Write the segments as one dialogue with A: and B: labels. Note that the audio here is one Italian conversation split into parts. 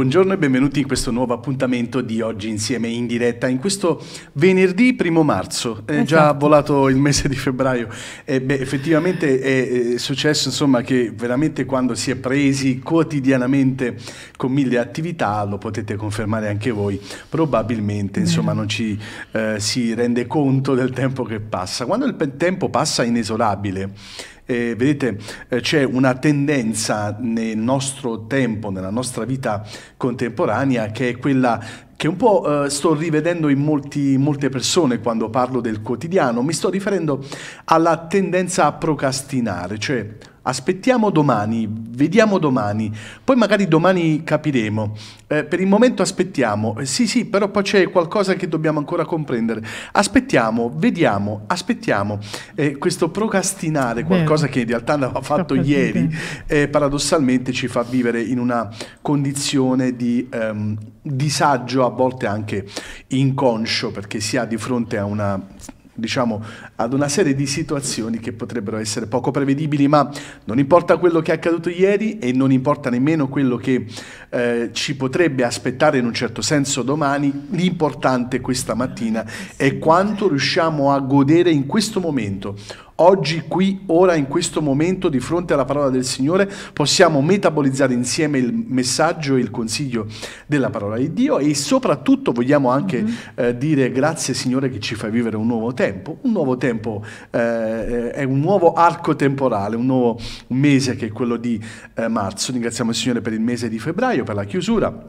A: buongiorno e benvenuti in questo nuovo appuntamento di oggi insieme in diretta. In questo venerdì primo marzo, è esatto. già volato il mese di febbraio. E eh, beh, effettivamente è, è successo insomma, che veramente quando si è presi quotidianamente con mille attività, lo potete confermare anche voi, probabilmente insomma, non ci eh, si rende conto del tempo che passa. Quando il tempo passa inesorabile, eh, vedete, eh, c'è una tendenza nel nostro tempo, nella nostra vita contemporanea, che è quella che un po' eh, sto rivedendo in molti, molte persone quando parlo del quotidiano, mi sto riferendo alla tendenza a procrastinare, cioè Aspettiamo domani, vediamo domani, poi magari domani capiremo. Eh, per il momento aspettiamo, eh, sì sì, però poi c'è qualcosa che dobbiamo ancora comprendere. Aspettiamo, vediamo, aspettiamo. Eh, questo procrastinare, qualcosa Beh, che in realtà aveva fatto ieri, eh, paradossalmente ci fa vivere in una condizione di ehm, disagio, a volte anche inconscio, perché si ha di fronte a una diciamo, ad una serie di situazioni che potrebbero essere poco prevedibili, ma non importa quello che è accaduto ieri e non importa nemmeno quello che eh, ci potrebbe aspettare in un certo senso domani, l'importante questa mattina è quanto riusciamo a godere in questo momento Oggi, qui, ora, in questo momento, di fronte alla parola del Signore, possiamo metabolizzare insieme il messaggio e il consiglio della parola di Dio e soprattutto vogliamo anche mm -hmm. eh, dire grazie Signore che ci fai vivere un nuovo tempo. Un nuovo tempo eh, è un nuovo arco temporale, un nuovo mese che è quello di eh, marzo. Ringraziamo il Signore per il mese di febbraio, per la chiusura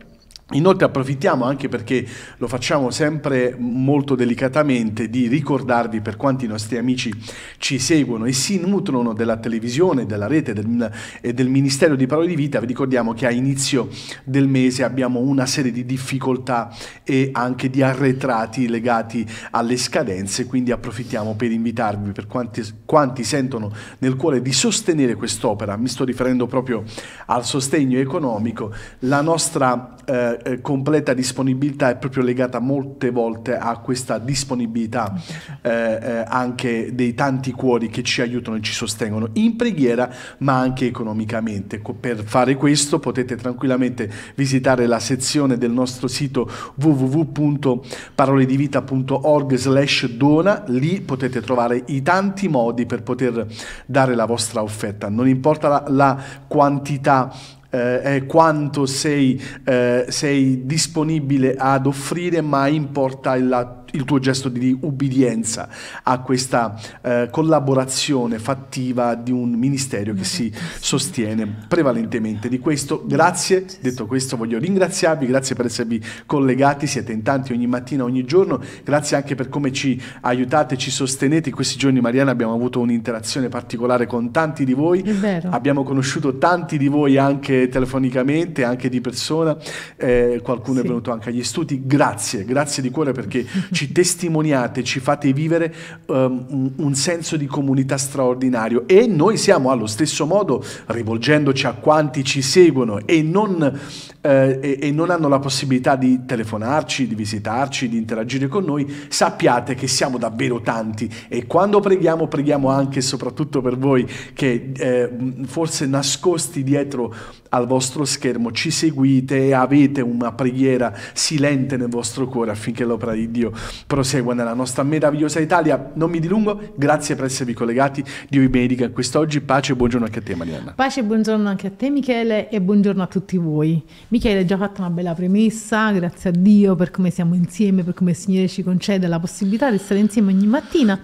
A: Inoltre approfittiamo anche perché lo facciamo sempre molto delicatamente di ricordarvi per quanti nostri amici ci seguono e si nutrono della televisione, della rete del, e del Ministero di Parole di Vita, vi ricordiamo che a inizio del mese abbiamo una serie di difficoltà e anche di arretrati legati alle scadenze, quindi approfittiamo per invitarvi per quanti, quanti sentono nel cuore di sostenere quest'opera, mi sto riferendo proprio al sostegno economico, la nostra eh, eh, completa disponibilità è proprio legata molte volte a questa disponibilità eh, eh, anche dei tanti cuori che ci aiutano e ci sostengono in preghiera ma anche economicamente. Per fare questo potete tranquillamente visitare la sezione del nostro sito www.paroledivita.org slash dona, lì potete trovare i tanti modi per poter dare la vostra offerta, non importa la, la quantità eh, quanto sei, eh, sei disponibile ad offrire, ma importa la lato il tuo gesto di ubbidienza a questa eh, collaborazione fattiva di un ministero che si sostiene prevalentemente di questo. Grazie, detto questo voglio ringraziarvi, grazie per esservi collegati, siete in tanti ogni mattina, ogni giorno, grazie anche per come ci aiutate, ci sostenete. In questi giorni Mariana abbiamo avuto un'interazione particolare con tanti di voi, abbiamo conosciuto tanti di voi anche telefonicamente, anche di persona, eh, qualcuno sì. è venuto anche agli studi, grazie, grazie di cuore perché ci ci testimoniate, ci fate vivere um, un senso di comunità straordinario e noi siamo allo stesso modo, rivolgendoci a quanti ci seguono e non, eh, e, e non hanno la possibilità di telefonarci, di visitarci, di interagire con noi, sappiate che siamo davvero tanti e quando preghiamo, preghiamo anche e soprattutto per voi che eh, forse nascosti dietro al vostro schermo ci seguite e avete una preghiera silente nel vostro cuore affinché l'opera di Dio prosegua nella nostra meravigliosa Italia. Non mi dilungo, grazie per esservi collegati. Dio vi benedica quest'oggi. Pace e buongiorno anche a te, Mariana.
B: Pace e buongiorno anche a te, Michele, e buongiorno a tutti voi. Michele hai già fatto una bella premessa, grazie a Dio per come siamo insieme, per come il Signore ci concede la possibilità di stare insieme ogni mattina.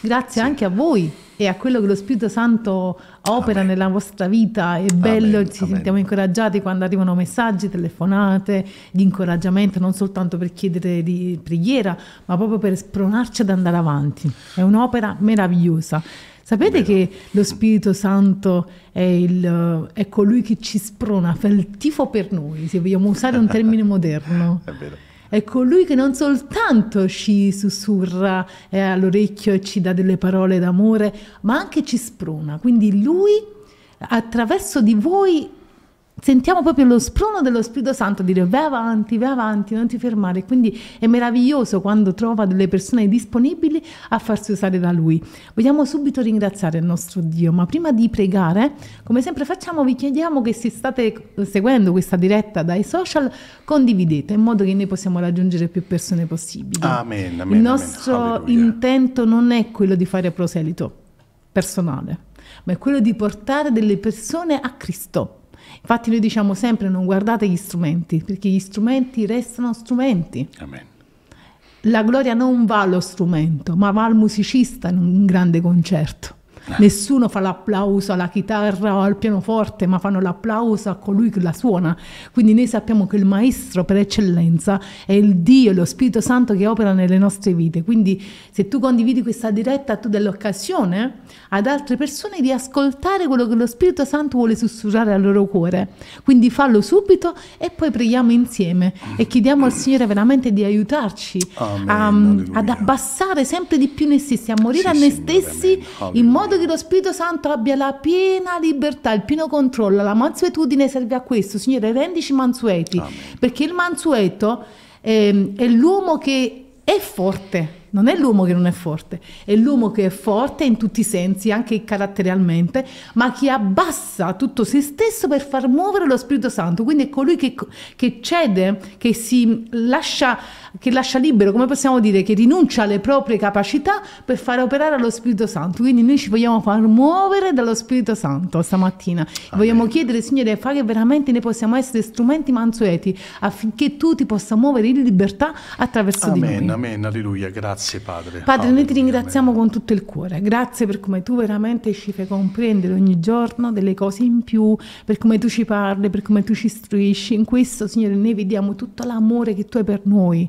B: Grazie sì. anche a voi e a quello che lo Spirito Santo opera Amen. nella vostra vita. È bello, Amen. ci Amen. sentiamo incoraggiati quando arrivano messaggi, telefonate di incoraggiamento, non soltanto per chiedere di preghiera, ma proprio per spronarci ad andare avanti. È un'opera meravigliosa. Sapete Vero. che lo Spirito Santo è, il, è colui che ci sprona, fa il tifo per noi, se vogliamo usare un termine moderno. È vero. È colui che non soltanto ci sussurra eh, all'orecchio e ci dà delle parole d'amore, ma anche ci sprona. Quindi lui attraverso di voi sentiamo proprio lo sprono dello Spirito Santo dire vai avanti, vai avanti, non ti fermare. Quindi è meraviglioso quando trova delle persone disponibili a farsi usare da Lui. Vogliamo subito ringraziare il nostro Dio, ma prima di pregare, come sempre facciamo, vi chiediamo che se state seguendo questa diretta dai social, condividete in modo che noi possiamo raggiungere più persone possibili. Amen,
A: amen, Il nostro
B: amen, intento non è quello di fare proselito personale, ma è quello di portare delle persone a Cristo Infatti noi diciamo sempre non guardate gli strumenti, perché gli strumenti restano strumenti. Amen. La gloria non va allo strumento, ma va al musicista in un grande concerto. Eh. Nessuno fa l'applauso alla chitarra o al pianoforte, ma fanno l'applauso a colui che la suona. Quindi noi sappiamo che il maestro per eccellenza è il Dio, lo Spirito Santo che opera nelle nostre vite. Quindi se tu condividi questa diretta, tu dai l'occasione ad altre persone di ascoltare quello che lo Spirito Santo vuole sussurrare al loro cuore. Quindi fallo subito e poi preghiamo insieme e chiediamo al Signore veramente di aiutarci um, a, ad abbassare sempre di più noi stessi, a morire sì, a noi stessi in modo modo che lo Spirito Santo abbia la piena libertà, il pieno controllo. La mansuetudine serve a questo, Signore, rendici mansueti, Amen. perché il mansueto eh, è l'uomo che è forte. Non è l'uomo che non è forte, è l'uomo che è forte in tutti i sensi, anche caratterialmente, ma che abbassa tutto se stesso per far muovere lo Spirito Santo. Quindi è colui che, che cede, che si lascia che lascia libero, come possiamo dire, che rinuncia alle proprie capacità per far operare lo Spirito Santo. Quindi noi ci vogliamo far muovere dallo Spirito Santo stamattina. Ah, vogliamo chiedere, Signore, fa che veramente noi possiamo essere strumenti mansueti affinché tu ti possa muovere in libertà attraverso amen, di noi.
A: Amen, alleluia. Grazie Padre. Padre, noi
B: ti ringraziamo amen. con tutto il cuore. Grazie per come tu veramente ci fai comprendere ogni giorno delle cose in più, per come tu ci parli, per come tu ci istruisci. In questo, Signore, noi vediamo tutto l'amore che tu hai per noi.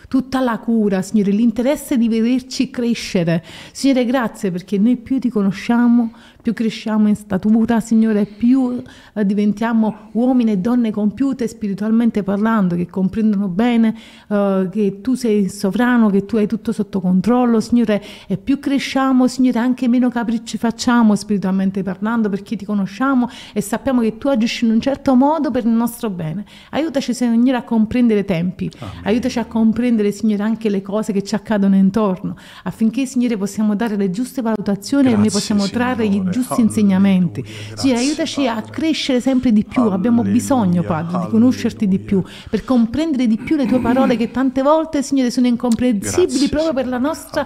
B: tutta la cura, Signore, l'interesse di vederci crescere. Signore, grazie perché noi più ti conosciamo, più cresciamo in statura, Signore, più eh, diventiamo uomini e donne compiute spiritualmente parlando, che comprendono bene eh, che tu sei il sovrano, che tu hai tutto sotto controllo, Signore, e più cresciamo, Signore, anche meno capricci facciamo spiritualmente parlando, perché ti conosciamo e sappiamo che tu agisci in un certo modo per il nostro bene. Aiutaci, Signore, a comprendere i tempi, Amen. aiutaci a comprendere comprendere, Signore, anche le cose che ci accadono intorno, affinché, Signore, possiamo dare le giuste valutazioni grazie, e noi possiamo Signore. trarre i oh, giusti Alleluia. insegnamenti. Grazie, Signore, aiutaci padre. a crescere sempre di più. Alleluia. Abbiamo bisogno, Padre, Alleluia. di conoscerti di più, per comprendere di più le tue parole che tante volte, Signore, sono incomprensibili grazie, proprio per la nostra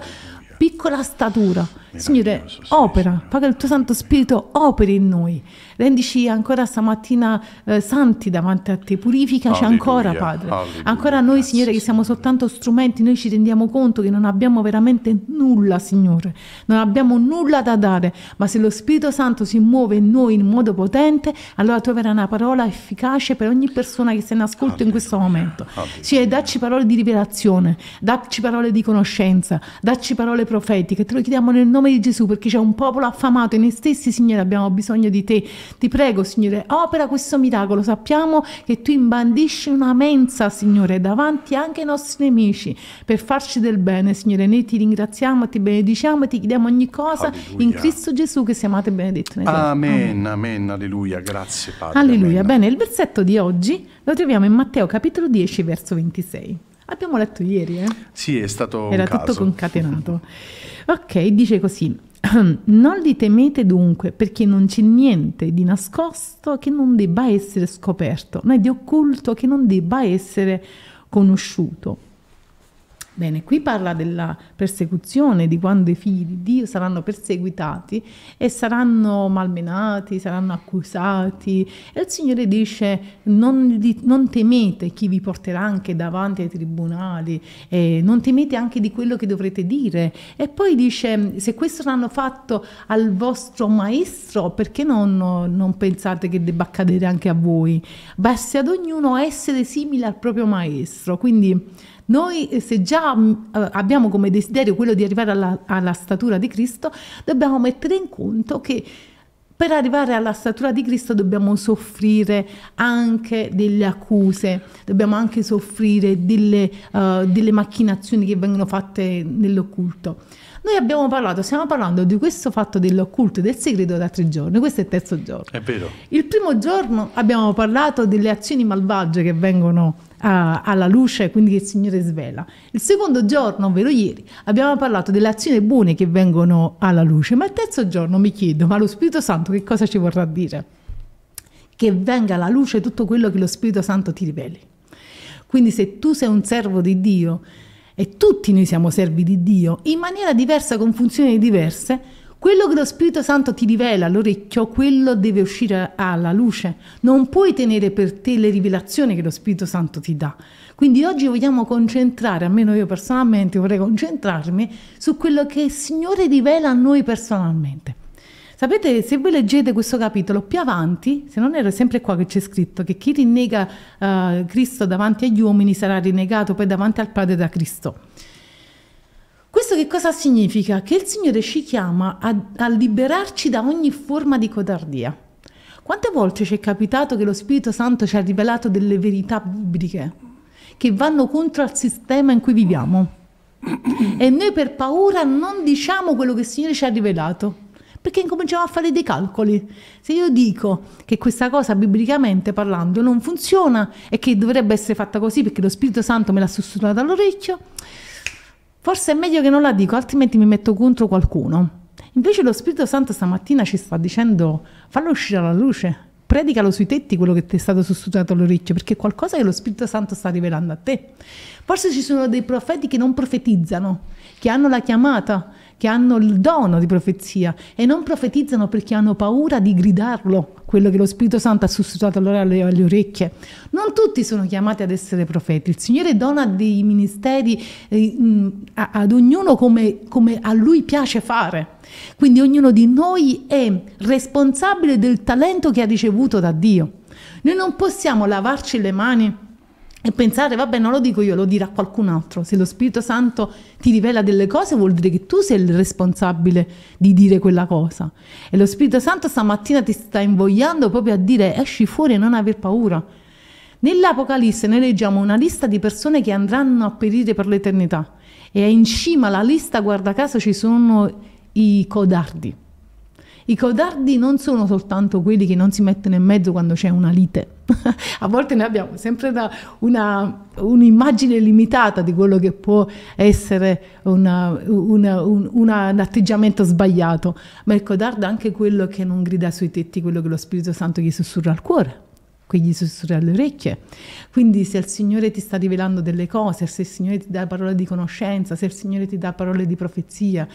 B: piccola statura. Signore, opera, fa che il tuo Santo Spirito operi in noi. Rendici ancora stamattina eh, santi davanti a te, purificaci Alleluia, ancora, Padre. Alleluia, ancora noi, Signore, che siamo soltanto strumenti, noi ci rendiamo conto che non abbiamo veramente nulla, Signore. Non abbiamo nulla da dare, ma se lo Spirito Santo si muove in noi in modo potente, allora troverà una parola efficace per ogni persona che se ne ascolta in questo momento. Signore, dacci parole di rivelazione, dacci parole di conoscenza, dacci parole profetiche. Te lo chiediamo nel nome nome di Gesù, perché c'è un popolo affamato e noi stessi, Signore, abbiamo bisogno di te. Ti prego, Signore, opera questo miracolo. Sappiamo che tu imbandisci una mensa, Signore, davanti anche ai nostri nemici per farci del bene, Signore. Noi ti ringraziamo, ti benediciamo e ti chiediamo ogni cosa alleluia. in Cristo Gesù che sia amato e benedetto. Amen,
A: amen, amen, alleluia, grazie Padre. Alleluia,
B: amen. bene, il versetto di oggi lo troviamo in Matteo capitolo 10, verso 26. Abbiamo letto ieri, eh?
A: Sì, è stato Era tutto caso.
B: concatenato. ok, dice così. Non li temete dunque, perché non c'è niente di nascosto che non debba essere scoperto, né di occulto che non debba essere conosciuto. Bene, qui parla della persecuzione, di quando i figli di Dio saranno perseguitati e saranno malmenati, saranno accusati. E il Signore dice non, non temete chi vi porterà anche davanti ai tribunali, eh, non temete anche di quello che dovrete dire. E poi dice se questo l'hanno fatto al vostro maestro, perché non, non pensate che debba accadere anche a voi? Basti ad ognuno essere simile al proprio maestro. Quindi noi eh, se già mm, eh, abbiamo come desiderio quello di arrivare alla, alla statura di Cristo, dobbiamo mettere in conto che per arrivare alla statura di Cristo dobbiamo soffrire anche delle accuse, dobbiamo anche soffrire delle, uh, delle, macchinazioni che vengono fatte nell'occulto. Noi abbiamo parlato, stiamo parlando di questo fatto dell'occulto e del segreto da tre giorni, questo è il terzo giorno. È vero. Il primo giorno abbiamo parlato delle azioni malvagie che vengono alla luce, quindi che il Signore svela. Il secondo giorno, ovvero ieri, abbiamo parlato delle azioni buone che vengono alla luce, ma il terzo giorno mi chiedo, ma lo Spirito Santo che cosa ci vorrà dire? Che venga alla luce tutto quello che lo Spirito Santo ti riveli. Quindi se tu sei un servo di Dio e tutti noi siamo servi di Dio in maniera diversa, con funzioni diverse, quello che lo Spirito Santo ti rivela all'orecchio, quello deve uscire alla luce. Non puoi tenere per te le rivelazioni che lo Spirito Santo ti dà. Quindi oggi vogliamo concentrare, almeno io personalmente vorrei concentrarmi su quello che il Signore rivela a noi personalmente. Sapete, se voi leggete questo capitolo più avanti, se non era sempre qua che c'è scritto che chi rinnega uh, Cristo davanti agli uomini sarà rinnegato poi davanti al Padre da Cristo. Questo che cosa significa? Che il Signore ci chiama a, a liberarci da ogni forma di codardia. Quante volte ci è capitato che lo Spirito Santo ci ha rivelato delle verità bibliche che vanno contro al sistema in cui viviamo? E noi per paura non diciamo quello che il Signore ci ha rivelato perché incominciamo a fare dei calcoli. Se io dico che questa cosa biblicamente parlando non funziona e che dovrebbe essere fatta così perché lo Spirito Santo me l'ha sussurrato all'orecchio, Forse è meglio che non la dico, altrimenti mi metto contro qualcuno. Invece lo Spirito Santo stamattina ci sta dicendo fallo uscire alla luce, predicalo sui tetti quello che ti è stato sussurrato all'orecchio, perché è qualcosa che lo Spirito Santo sta rivelando a te. Forse ci sono dei profeti che non profetizzano, che hanno la chiamata, che hanno il dono di profezia e non profetizzano perché hanno paura di gridarlo, quello che lo Spirito Santo ha sussurrato loro alle, alle orecchie. Non tutti sono chiamati ad essere profeti, il Signore dona dei ministeri eh, a, ad ognuno come, come a lui piace fare. Quindi ognuno di noi è responsabile del talento che ha ricevuto da Dio. Noi non possiamo lavarci le mani e pensare, vabbè, non lo dico io, lo dirà qualcun altro. Se lo Spirito Santo ti rivela delle cose, vuol dire che tu sei il responsabile di dire quella cosa. E lo Spirito Santo stamattina ti sta invogliando proprio a dire esci fuori e non aver paura. Nell'Apocalisse noi leggiamo una lista di persone che andranno a perire per l'eternità. E in cima alla lista, guarda caso, ci sono i codardi. I codardi non sono soltanto quelli che non si mettono in mezzo quando c'è una lite a volte noi abbiamo sempre una, un'immagine limitata di quello che può essere una, una, un, una, un, atteggiamento sbagliato, ma il codardo ecco, è anche quello che non grida sui tetti, quello che lo Spirito Santo gli sussurra al cuore che gli sussurra alle orecchie. Quindi se il Signore ti sta rivelando delle cose, se il Signore ti dà parole di conoscenza, se il Signore ti dà parole di profezia,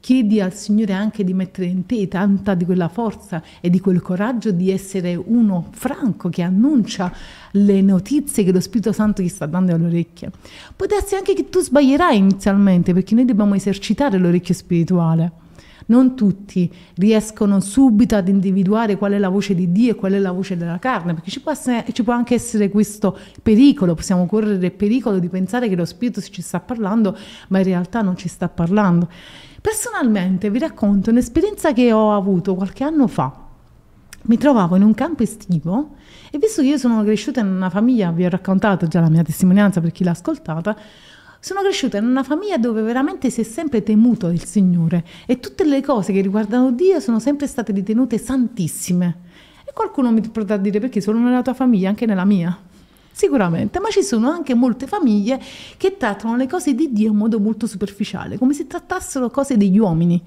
B: Chiedi al Signore anche di mettere in te tanta di quella forza e di quel coraggio di essere uno franco che annuncia le notizie che lo Spirito Santo ti sta dando all'orecchio. Può darsi anche che tu sbaglierai inizialmente perché noi dobbiamo esercitare l'orecchio spirituale. Non tutti riescono subito ad individuare qual è la voce di Dio e qual è la voce della carne, perché ci può, essere, ci può, anche essere questo pericolo, possiamo correre il pericolo di pensare che lo Spirito ci sta parlando, ma in realtà non ci sta parlando. Personalmente vi racconto un'esperienza che ho avuto qualche anno fa. Mi trovavo in un campo estivo e visto che io sono cresciuta in una famiglia, vi ho raccontato già la mia testimonianza per chi l'ha ascoltata, sono cresciuta in una famiglia dove veramente si è sempre temuto il Signore e tutte le cose che riguardano Dio sono sempre state ritenute santissime. E qualcuno mi potrà dire perché solo nella tua famiglia, anche nella mia. Sicuramente, ma ci sono anche molte famiglie che trattano le cose di Dio in modo molto superficiale, come se trattassero cose degli uomini.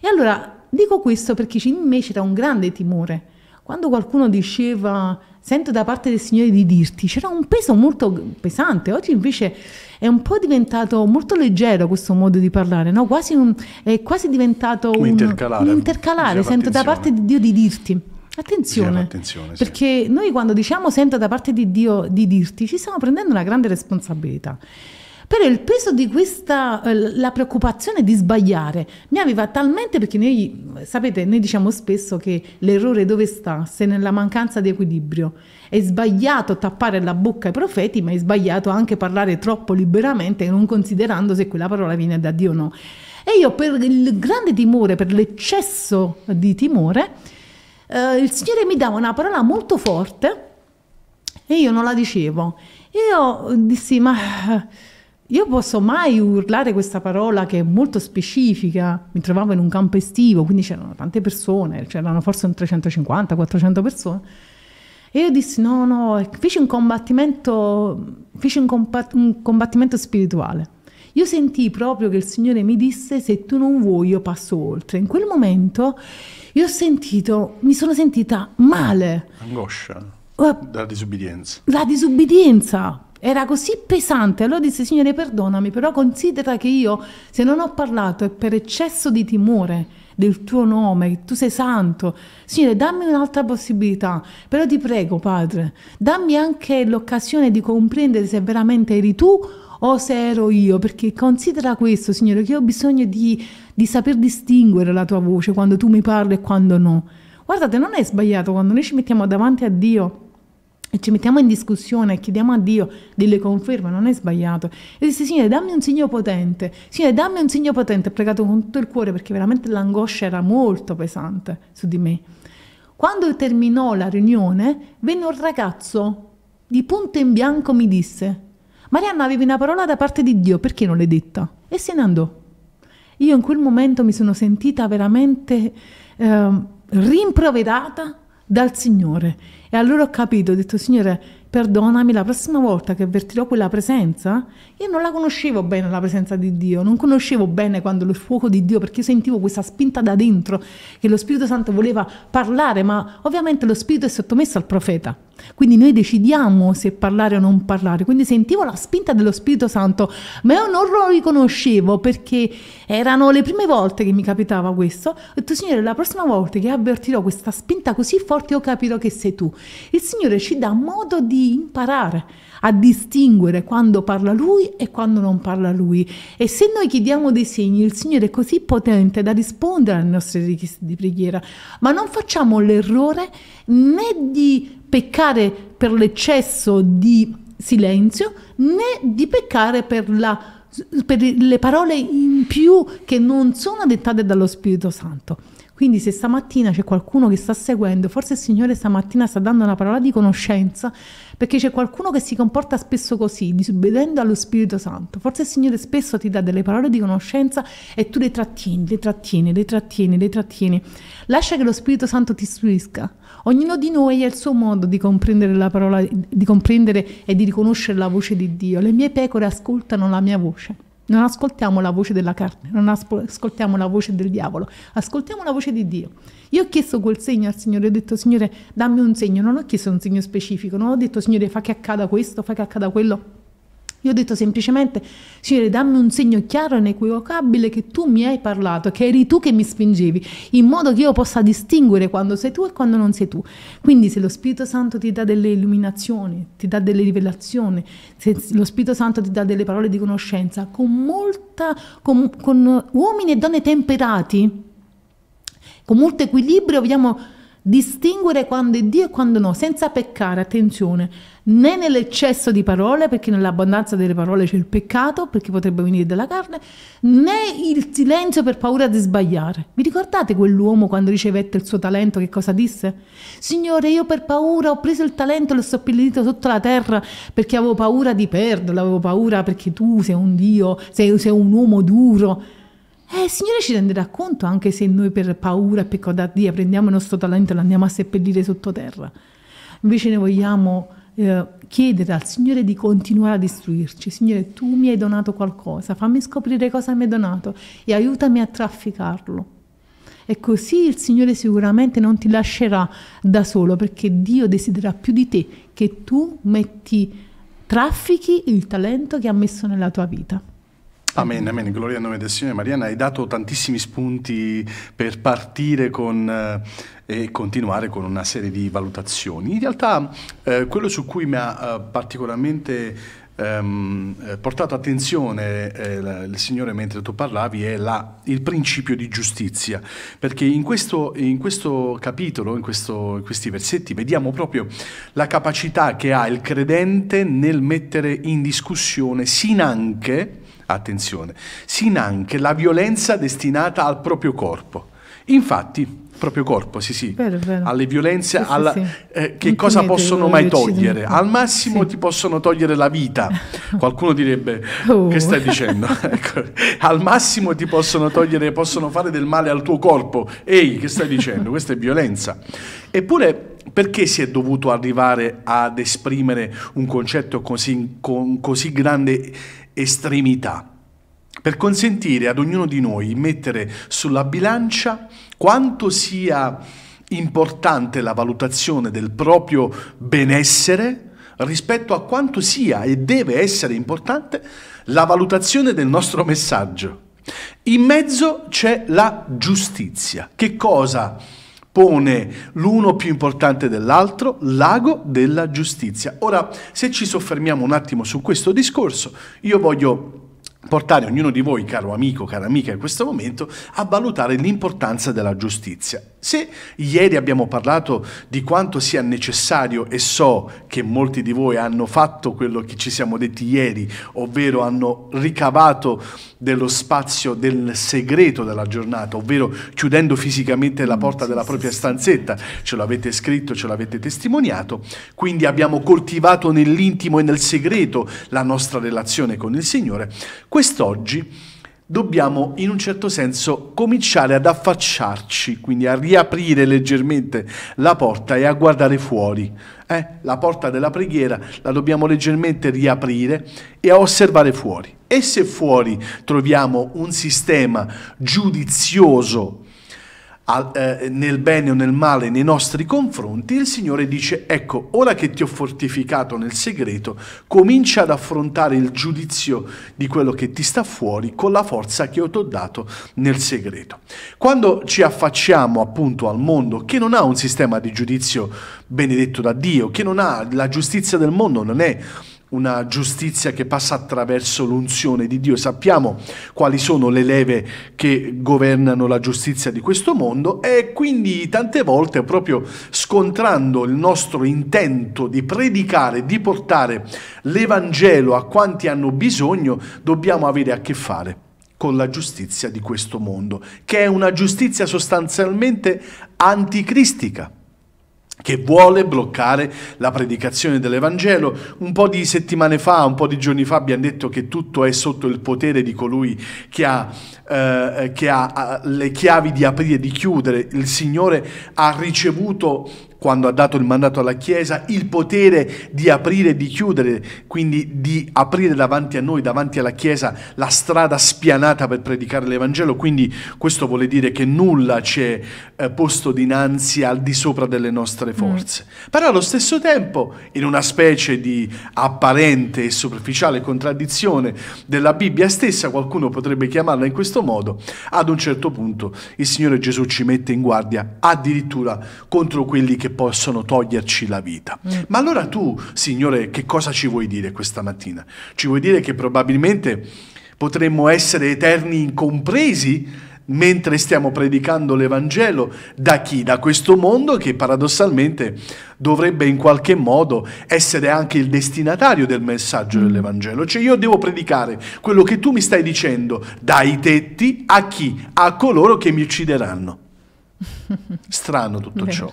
B: E allora dico questo perché in me c'era un grande timore. Quando qualcuno diceva sento da parte del Signore di dirti, c'era un peso molto pesante, oggi invece è un po' diventato molto leggero questo modo di parlare, no? quasi un, è quasi diventato un, un intercalare, un intercalare. Diciamo, sento attenzione. da parte di Dio di dirti. Attenzione, attenzione perché noi quando diciamo senta da parte di Dio di dirti, ci stiamo prendendo una grande responsabilità. Però il peso di questa, eh, la preoccupazione di sbagliare, mi aveva talmente, perché noi, sapete, noi diciamo spesso che l'errore dove sta? Se nella mancanza di equilibrio. È sbagliato tappare la bocca ai profeti, ma è sbagliato anche parlare troppo liberamente, non considerando se quella parola viene da Dio o no. E io per il grande timore, per l'eccesso di timore, eh, il Signore mi dava una parola molto forte e io non la dicevo. Io dissi, ma io posso mai urlare questa parola che è molto specifica? Mi trovavo in un campo estivo, quindi c'erano tante persone, c'erano forse 350-400 persone. E io dissi no, no, feci un combattimento, feci un, combat- un combattimento spirituale. Io sentii proprio che il Signore mi disse se tu non vuoi io passo oltre. In quel momento e ho sentito, mi sono sentita male.
A: Angoscia. La disubbidienza.
B: La disubbidienza. Era così pesante. Allora disse, Signore, perdonami, però considera che io, se non ho parlato, è per eccesso di timore del tuo nome, che tu sei santo. Signore, dammi un'altra possibilità, però ti prego, Padre, dammi anche l'occasione di comprendere se veramente eri tu o oh, se ero io, perché considera questo, Signore, che ho bisogno di, di saper distinguere la tua voce quando tu mi parli e quando no. Guardate, non è sbagliato quando noi ci mettiamo davanti a Dio e ci mettiamo in discussione e chiediamo a Dio delle conferme, non è sbagliato. E disse, Signore, dammi un segno potente. Signore, dammi un segno potente. Ho pregato con tutto il cuore perché veramente l'angoscia era molto pesante su di me. Quando terminò la riunione, venne un ragazzo di punto in bianco mi disse, Marianna avevi una parola da parte di Dio, perché non l'hai detta? E se ne andò. Io in quel momento mi sono sentita veramente eh, rimproverata dal Signore. E allora ho capito, ho detto Signore, perdonami, la prossima volta che avvertirò quella presenza, io non la conoscevo bene la presenza di Dio, non conoscevo bene quando il fuoco di Dio, perché io sentivo questa spinta da dentro che lo Spirito Santo voleva parlare, ma ovviamente lo Spirito è sottomesso al profeta. Quindi noi decidiamo se parlare o non parlare. Quindi sentivo la spinta dello Spirito Santo, ma io non lo riconoscevo perché erano le prime volte che mi capitava questo. Ho detto, Signore, la prossima volta che avvertirò questa spinta così forte, io capirò che sei tu. Il Signore ci dà modo di di imparare a distinguere quando parla lui e quando non parla lui. E se noi chiediamo dei segni, il Signore è così potente da rispondere alle nostre richieste di preghiera, ma non facciamo l'errore né di peccare per l'eccesso di silenzio né di peccare per la per le parole in più che non sono dettate dallo Spirito Santo. Quindi se stamattina c'è qualcuno che sta seguendo, forse il Signore stamattina sta dando una parola di conoscenza, perché c'è qualcuno che si comporta spesso così, disobbedendo allo Spirito Santo. Forse il Signore spesso ti dà delle parole di conoscenza e tu le trattieni, le trattieni, le trattieni, le trattieni. Lascia che lo Spirito Santo ti istruisca. Ognuno di noi ha il suo modo di comprendere la parola, di comprendere e di riconoscere la voce di Dio. Le mie pecore ascoltano la mia voce. Non ascoltiamo la voce della carne, non ascoltiamo la voce del diavolo, ascoltiamo la voce di Dio. Io ho chiesto quel segno al Signore, ho detto Signore dammi un segno, non ho chiesto un segno specifico, non ho detto Signore fa che accada questo, fa che accada quello. Io ho detto semplicemente, Signore, dammi un segno chiaro e inequivocabile che tu mi hai parlato, che eri tu che mi spingevi, in modo che io possa distinguere quando sei tu e quando non sei tu. Quindi se lo Spirito Santo ti dà delle illuminazioni, ti dà delle rivelazioni, se lo Spirito Santo ti dà delle parole di conoscenza, con molta, con, con uomini e donne temperati, con molto equilibrio, vediamo distinguere quando è Dio e quando no, senza peccare, attenzione, né nell'eccesso di parole, perché nell'abbondanza delle parole c'è il peccato, perché potrebbe venire dalla carne, né il silenzio per paura di sbagliare. Vi ricordate quell'uomo quando ricevette il suo talento che cosa disse? Signore, io per paura ho preso il talento e l'ho seppellito sotto la terra perché avevo paura di perderlo, avevo paura perché tu sei un Dio, sei, sei un uomo duro. Eh, il Signore ci renderà conto anche se noi per paura e per codardia prendiamo il nostro talento e lo andiamo a seppellire sottoterra. Invece ne vogliamo eh, chiedere al Signore di continuare a distruirci. Signore, tu mi hai donato qualcosa, fammi scoprire cosa mi hai donato e aiutami a trafficarlo. E così il Signore sicuramente non ti lascerà da solo perché Dio desidera più di te che tu metti, traffichi il talento che ha messo nella tua vita.
A: Amen, amen, gloria al nome del Signore. Mariana, hai dato tantissimi spunti per partire con, eh, e continuare con una serie di valutazioni. In realtà eh, quello su cui mi ha eh, particolarmente ehm, eh, portato attenzione eh, il Signore mentre tu parlavi è la, il principio di giustizia, perché in questo, in questo capitolo, in, questo, in, questi versetti, vediamo proprio la capacità che ha il credente nel mettere in discussione sin anche attenzione, sin anche la violenza destinata al proprio corpo. Infatti, proprio corpo, sì sì, vero, vero. alle violenze, sì, alla, sì. Eh, che non cosa possono mai togliere? Al massimo ti possono togliere la vita, qualcuno direbbe oh. che stai dicendo? Ecco. Al massimo ti possono togliere, possono fare del male al tuo corpo, ehi che stai dicendo? Questa è violenza. Eppure perché si è dovuto arrivare ad esprimere un concetto così, con così grande estremità, per consentire ad ognuno di noi mettere sulla bilancia quanto sia importante la valutazione del proprio benessere rispetto a quanto sia e deve essere importante la valutazione del nostro messaggio. In mezzo c'è la giustizia. Che cosa? pone l'uno più importante dell'altro, l'ago della giustizia. Ora, se ci soffermiamo un attimo su questo discorso, io voglio portare ognuno di voi, caro amico, cara amica, in questo momento a valutare l'importanza della giustizia. Se ieri abbiamo parlato di quanto sia necessario e so che molti di voi hanno fatto quello che ci siamo detti ieri, ovvero hanno ricavato dello spazio del segreto della giornata, ovvero chiudendo fisicamente la porta della propria stanzetta, ce l'avete scritto, ce l'avete testimoniato, quindi abbiamo coltivato nell'intimo e nel segreto la nostra relazione con il Signore. Quest'oggi dobbiamo in un certo senso cominciare ad affacciarci, quindi a riaprire leggermente la porta e a guardare fuori. Eh? La porta della preghiera la dobbiamo leggermente riaprire e a osservare fuori. E se fuori troviamo un sistema giudizioso, al, eh, nel bene o nel male nei nostri confronti, il Signore dice, ecco, ora che ti ho fortificato nel segreto, comincia ad affrontare il giudizio di quello che ti sta fuori con la forza che io ti ho dato nel segreto. Quando ci affacciamo appunto al mondo che non ha un sistema di giudizio benedetto da Dio, che non ha la giustizia del mondo, non è una giustizia che passa attraverso l'unzione di Dio. Sappiamo quali sono le leve che governano la giustizia di questo mondo e quindi tante volte proprio scontrando il nostro intento di predicare, di portare l'Evangelo a quanti hanno bisogno, dobbiamo avere a che fare con la giustizia di questo mondo, che è una giustizia sostanzialmente anticristica che vuole bloccare la predicazione dell'Evangelo. Un po' di settimane fa, un po' di giorni fa abbiamo detto che tutto è sotto il potere di colui che ha, eh, eh che ha le chiavi di aprire e di chiudere. Il Signore ha ricevuto quando ha dato il mandato alla Chiesa, il potere di aprire e di chiudere, quindi di aprire davanti a noi, davanti alla Chiesa, la strada spianata per predicare l'Evangelo. Quindi questo vuole dire che nulla c'è eh, posto dinanzi al di sopra delle nostre mm. forze. Mm. Però allo stesso tempo, in una specie di apparente e superficiale contraddizione della Bibbia stessa, qualcuno potrebbe chiamarla in questo modo, ad un certo punto il Signore Gesù ci mette in guardia addirittura contro quelli che possono toglierci la vita. Mm. Ma allora tu, Signore, che cosa ci vuoi dire questa mattina? Ci vuoi dire che probabilmente potremmo essere eterni incompresi mentre stiamo predicando l'Evangelo da chi? Da questo mondo che paradossalmente dovrebbe in qualche modo essere anche il destinatario del messaggio mm. dell'Evangelo. Cioè io devo predicare quello che tu mi stai dicendo dai tetti a chi? A coloro che mi uccideranno. Strano tutto ciò.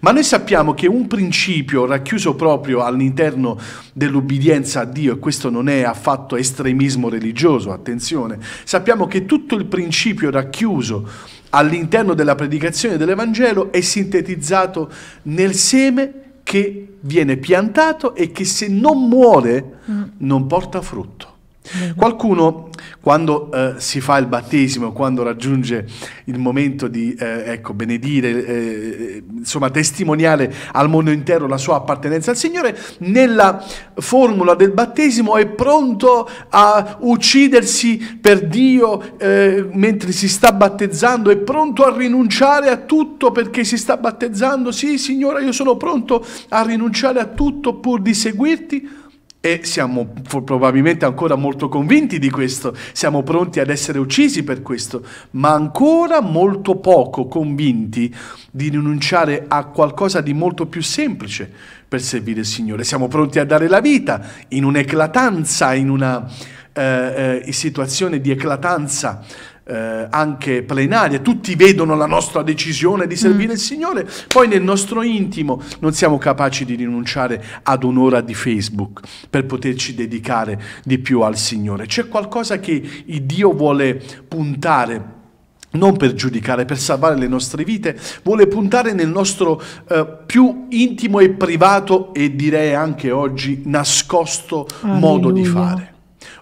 A: Ma noi sappiamo che un principio racchiuso proprio all'interno dell'obbedienza a Dio, e questo non è affatto estremismo religioso, attenzione, sappiamo che tutto il principio racchiuso all'interno della predicazione dell'Evangelo è sintetizzato nel seme che viene piantato e che se non muore mm. non porta frutto. Qualcuno quando eh, si fa il battesimo, quando raggiunge il momento di eh, ecco, benedire, eh, insomma testimoniare al mondo intero la sua appartenenza al Signore, nella formula del battesimo è pronto a uccidersi per Dio eh, mentre si sta battezzando, è pronto a rinunciare a tutto perché si sta battezzando. Sì, Signora, io sono pronto a rinunciare a tutto pur di seguirti e siamo probabilmente ancora molto convinti di questo, siamo pronti ad essere uccisi per questo, ma ancora molto poco convinti di rinunciare a qualcosa di molto più semplice per servire il Signore. Siamo pronti a dare la vita in un'eclatanza, in una eh, eh, situazione di eclatanza eh, anche plenaria, tutti vedono la nostra decisione di servire mm. il Signore, poi nel nostro intimo non siamo capaci di rinunciare ad un'ora di Facebook per poterci dedicare di più al Signore. C'è qualcosa che Dio vuole puntare non per giudicare, per salvare le nostre vite, vuole puntare nel nostro eh, più intimo e privato e direi anche oggi nascosto Alleluia. modo di fare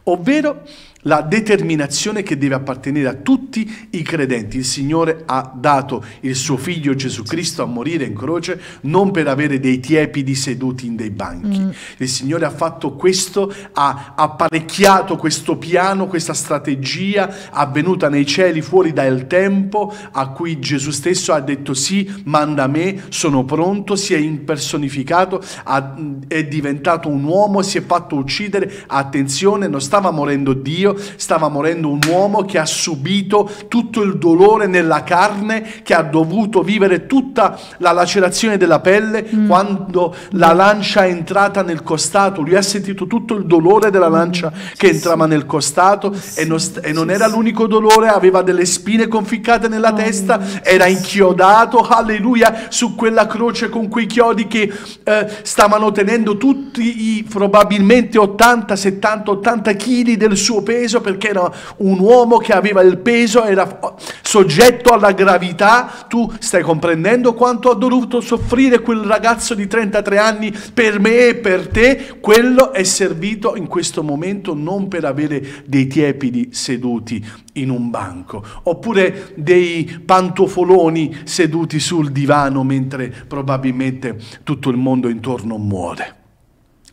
A: ovvero la determinazione che deve appartenere a tutti i credenti. Il Signore ha dato il suo figlio Gesù Cristo a morire in croce non per avere dei tiepidi seduti in dei banchi. Mm. Il Signore ha fatto questo, ha apparecchiato questo piano, questa strategia avvenuta nei cieli fuori dal tempo a cui Gesù stesso ha detto sì, manda me, sono pronto, si è impersonificato, ha, mm, è diventato un uomo, si è fatto uccidere, attenzione, morte, non stava morendo Dio, stava morendo un uomo che ha subito tutto il dolore nella carne, che ha dovuto vivere tutta la lacerazione della pelle mm. quando la lancia è entrata nel costato, lui ha sentito tutto il dolore della lancia mm. che sì, entrava sì. nel costato sì, e non, e non era l'unico dolore, aveva delle spine conficcate nella oh, testa, era inchiodato, alleluia, su quella croce con quei chiodi che eh, stavano tenendo tutti i probabilmente 80, 70, 80 70 kg del suo peso perché era un uomo che aveva il peso, era soggetto alla gravità. Tu stai comprendendo quanto ha dovuto soffrire quel ragazzo di 33 anni per me e per te? Quello è servito in questo momento non per avere dei tiepidi seduti in un banco oppure dei pantofoloni seduti sul divano mentre probabilmente tutto il mondo intorno muore.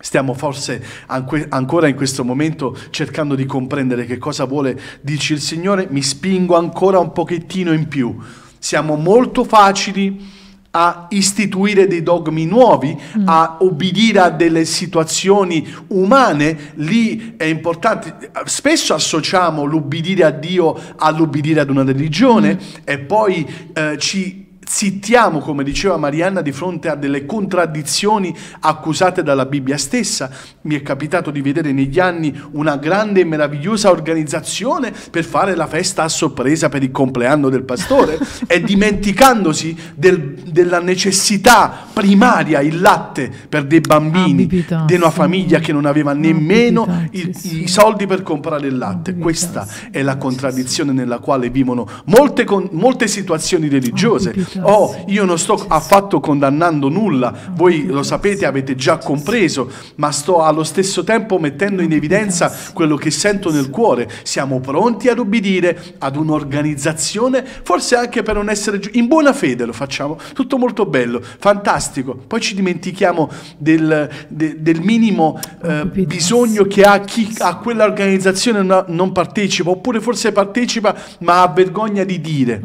A: Stiamo forse ancora in questo momento cercando di comprendere che cosa vuole dirci il Signore, mi spingo ancora un pochettino in più. Siamo molto facili a istituire dei dogmi nuovi, mm. a obbedire a delle situazioni umane, lì è importante. Spesso associamo l'ubbidire a Dio all'ubbidire ad una religione mm. e poi eh, ci zittiamo, come diceva Marianna, di fronte a delle contraddizioni accusate dalla Bibbia stessa. Mi è capitato di vedere negli anni una grande e meravigliosa organizzazione per fare la festa a sorpresa per il compleanno del pastore e dimenticandosi del, della necessità primaria, il latte per dei bambini, di una famiglia che non aveva nemmeno i, i, soldi per comprare il latte. Questa è la contraddizione nella quale vivono molte, con, molte situazioni religiose Oh, io non sto affatto condannando nulla, voi lo sapete, avete già compreso, ma sto allo stesso tempo mettendo in evidenza quello che sento nel cuore. Siamo pronti ad ubbidire ad un'organizzazione, forse anche per non essere giù. In buona fede lo facciamo, tutto molto bello, fantastico. Poi ci dimentichiamo del, de, del minimo eh, bisogno che ha chi a quell'organizzazione no, non partecipa, oppure forse partecipa ma ha vergogna di dire.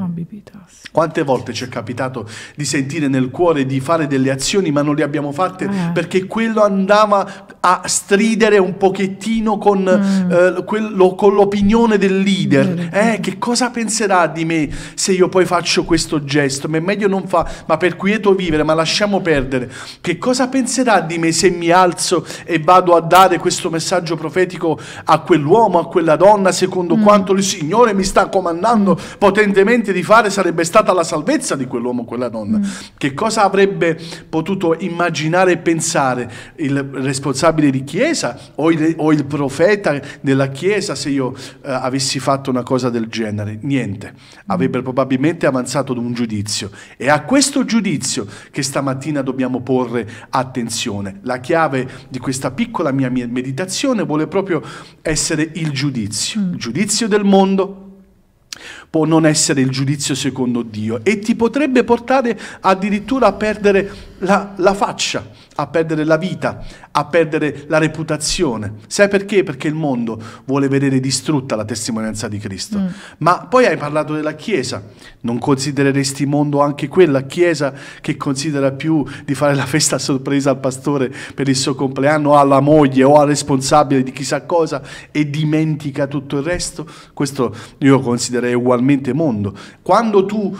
A: Quante volte cercavo capitato di sentire nel cuore di fare delle azioni ma non le abbiamo fatte eh. perché quello andava a stridere un pochettino con, mm. eh, quello, con l'opinione del leader. Eh, che cosa penserà di me se io poi faccio questo gesto? Ma è meglio non fa, ma per quieto vivere, ma lasciamo perdere. Che cosa penserà di me se mi alzo e vado a dare questo messaggio profetico a quell'uomo, a quella donna, secondo mm. quanto il Signore mi sta comandando potentemente di fare, sarebbe stata la salvezza di quell'uomo o quella donna. Mm. Che cosa avrebbe potuto immaginare e pensare il responsabile di chiesa o il, o il profeta della chiesa se io eh, avessi fatto una cosa del genere? Niente, mm. avrebbe probabilmente avanzato un giudizio. E a questo giudizio che stamattina dobbiamo porre attenzione. La chiave di questa piccola mia meditazione vuole proprio essere il giudizio, mm. il giudizio del mondo, può non essere il giudizio secondo Dio e ti potrebbe portare addirittura a perdere la, la faccia, a perdere la vita, a perdere la reputazione. Sai perché? Perché il mondo vuole vedere distrutta la testimonianza di Cristo. Mm. Ma poi hai parlato della Chiesa, non considereresti mondo anche quella Chiesa che considera più di fare la festa a sorpresa al pastore per il suo compleanno, o alla moglie o al responsabile di chissà cosa e dimentica tutto il resto? Questo io considererei uguale totalmente mondo. Quando tu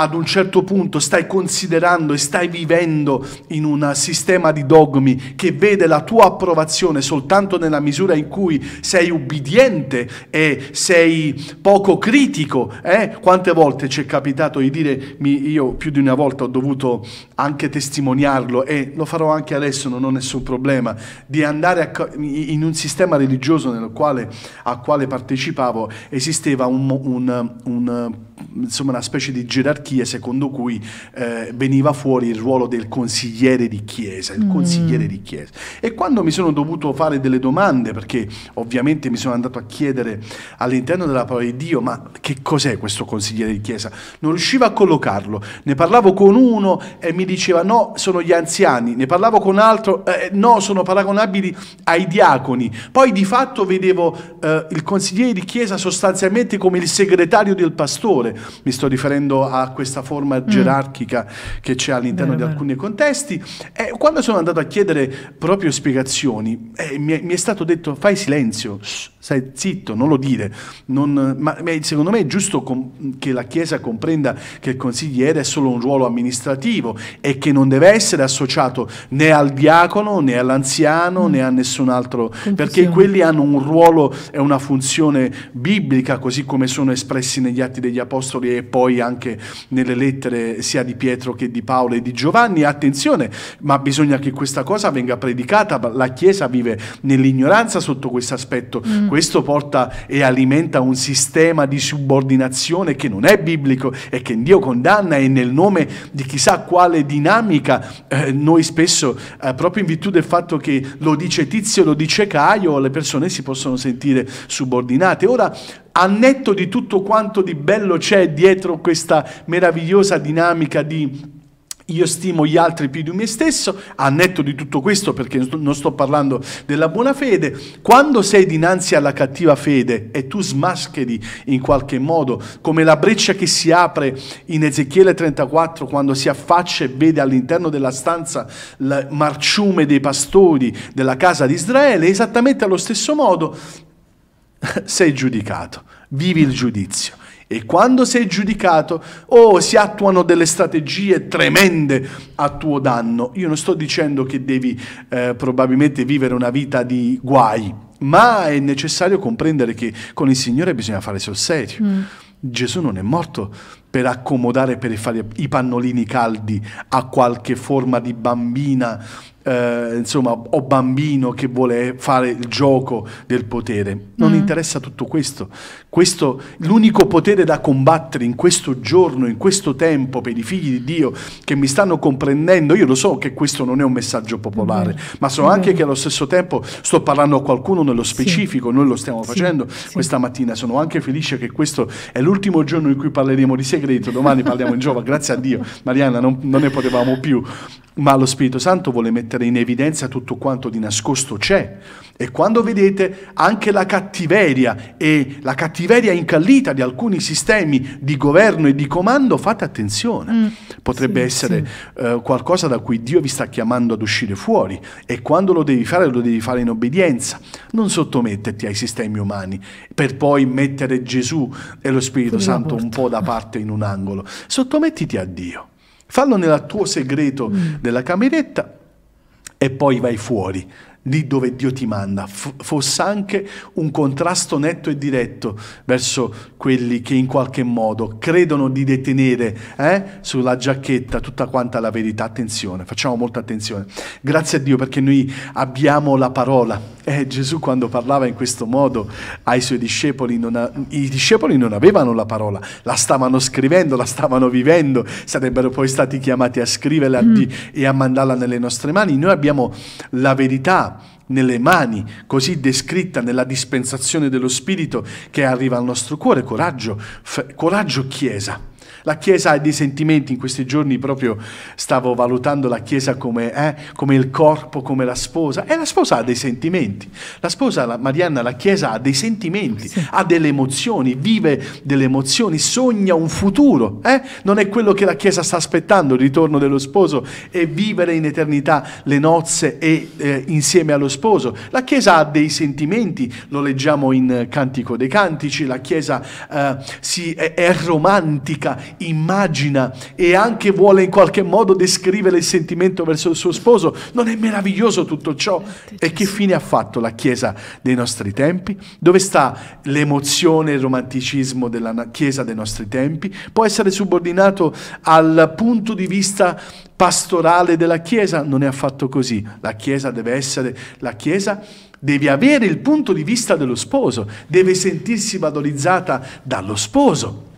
A: ad un certo punto stai considerando e stai vivendo in un sistema di dogmi che vede la tua approvazione soltanto nella misura in cui sei ubbidiente e sei poco critico, eh? quante volte ci è capitato di dire, io più di una volta ho dovuto anche testimoniarlo e lo farò anche adesso, non ho nessun problema, di andare a, in un sistema religioso nel quale, a quale partecipavo esisteva un, un, un insomma, una specie di gerarchia secondo cui eh, veniva fuori il ruolo del consigliere di chiesa, il mm. consigliere di chiesa. E quando mi sono dovuto fare delle domande, perché ovviamente mi sono andato a chiedere all'interno della parola di Dio, ma che cos'è questo consigliere di chiesa? Non riuscivo a collocarlo, ne parlavo con uno e mi diceva no, sono gli anziani, ne parlavo con altro, eh, eh no, sono paragonabili ai diaconi. Poi di fatto vedevo eh, il consigliere di chiesa sostanzialmente come il segretario del pastore parole, mi sto riferendo a questa forma mm. gerarchica che c'è all'interno di alcuni vero. contesti. E quando sono andato a chiedere proprio spiegazioni, eh, mi, mi, è, stato detto fai silenzio, shh, stai zitto, non lo dire. Non, ma, secondo me è giusto che la Chiesa comprenda che il consigliere è solo un ruolo amministrativo e che non deve essere associato né al diacono, né all'anziano, mm. né a nessun altro, Confusione. perché quelli hanno un ruolo e una funzione biblica, così come sono espressi negli atti degli apostoli Apostoli e poi anche nelle lettere sia di Pietro che di Paolo e di Giovanni. Attenzione, ma bisogna che questa cosa venga predicata, la Chiesa vive nell'ignoranza sotto questo aspetto, mm. questo porta e alimenta un sistema di subordinazione che non è biblico e che Dio condanna e nel nome di chissà quale dinamica eh, noi spesso, eh, proprio in virtù del fatto che lo dice Tizio, lo dice Caio, le persone si possono sentire subordinate. Ora, al netto di tutto quanto di bello c'è dietro questa meravigliosa dinamica di io stimo gli altri più di me stesso, a netto di tutto questo perché non sto parlando della buona fede, quando sei dinanzi alla cattiva fede e tu smascheri in qualche modo, come la breccia che si apre in Ezechiele 34 quando si affaccia e vede all'interno della stanza il marciume dei pastori della casa di Israele, esattamente allo stesso modo sei giudicato, vivi il giudizio. E quando sei giudicato, oh, si attuano delle strategie tremende a tuo danno. Io non sto dicendo che devi eh, probabilmente vivere una vita di guai, ma è necessario comprendere che con il Signore bisogna fare sul serio. Mm. Gesù non è morto per accomodare, per fare i pannolini caldi a qualche forma di bambina, eh, insomma, o bambino che vuole fare il gioco del potere. Non mm. interessa tutto questo. questo. L'unico potere da combattere in questo giorno, in questo tempo, per i figli di Dio che mi stanno comprendendo, io lo so che questo non è un messaggio popolare, mm. ma so mm. anche mm-hmm. che allo stesso tempo sto parlando a qualcuno nello specifico, sì. noi lo stiamo sì. facendo sì. questa mattina, sono anche felice che questo è l'ultimo giorno in cui parleremo di sé segreto, domani parliamo in giova, grazie a Dio, Mariana non, non ne potevamo più, ma lo Spirito Santo vuole mettere in evidenza tutto quanto di nascosto c'è. E quando vedete anche la cattiveria e la cattiveria incallita di alcuni sistemi di governo e di comando, fate attenzione. Mm, Potrebbe sì, essere sì. Uh, qualcosa da cui Dio vi sta chiamando ad uscire fuori e quando lo devi fare lo devi fare in obbedienza. Non sottometterti ai sistemi umani per poi mettere Gesù e lo Spirito Santo un po' da parte in in un angolo, sottomettiti a Dio. Fallo nel tuo segreto mm. della cameretta e poi vai fuori, lì dove Dio ti manda. F fosse anche un contrasto netto e diretto verso quelli che in qualche modo credono di detenere eh, sulla giacchetta tutta quanta la verità. Attenzione, facciamo molta attenzione. Grazie a Dio perché noi abbiamo la parola eh, Gesù quando parlava in questo modo ai suoi discepoli, ha, i discepoli non avevano la parola, la stavano scrivendo, la stavano vivendo, sarebbero poi stati chiamati a scriverla mm. e a mandarla nelle nostre mani. Noi abbiamo la verità nelle mani, così descritta nella dispensazione dello Spirito che arriva al nostro cuore, coraggio, coraggio Chiesa. La Chiesa ha dei sentimenti, in questi giorni proprio stavo valutando la Chiesa come, eh, come, il corpo, come la sposa, e la sposa ha dei sentimenti. La sposa, la Marianna, la Chiesa ha dei sentimenti, sì. ha delle emozioni, vive delle emozioni, sogna un futuro. Eh? Non è quello che la Chiesa sta aspettando, il ritorno dello sposo e vivere in eternità le nozze e, eh, insieme allo sposo. La Chiesa ha dei sentimenti, lo leggiamo in Cantico dei Cantici, la Chiesa eh, si, è, è romantica immagina e anche vuole in qualche modo descrivere il sentimento verso il suo sposo. Non è meraviglioso tutto ciò? E che fine ha fatto la Chiesa dei nostri tempi? Dove sta l'emozione e il romanticismo della Chiesa dei nostri tempi? Può essere subordinato al punto di vista pastorale della Chiesa? Non è affatto così. La Chiesa deve essere la Chiesa devi avere il punto di vista dello sposo, deve sentirsi valorizzata dallo sposo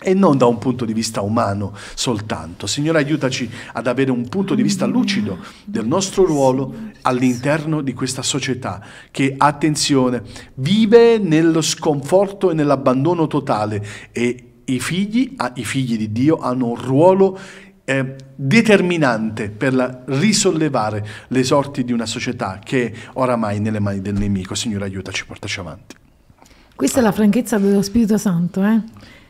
A: e non da un punto di vista umano soltanto. Signore, aiutaci ad avere un punto di vista lucido del nostro ruolo all'interno di questa società che, attenzione, vive nello sconforto e nell'abbandono totale e i figli, ah, i figli di Dio hanno un ruolo eh, determinante per la, risollevare le sorti di una società che è oramai nelle mani del nemico. Signore, aiutaci, portaci avanti.
B: Questa è la franchezza dello Spirito Santo, eh?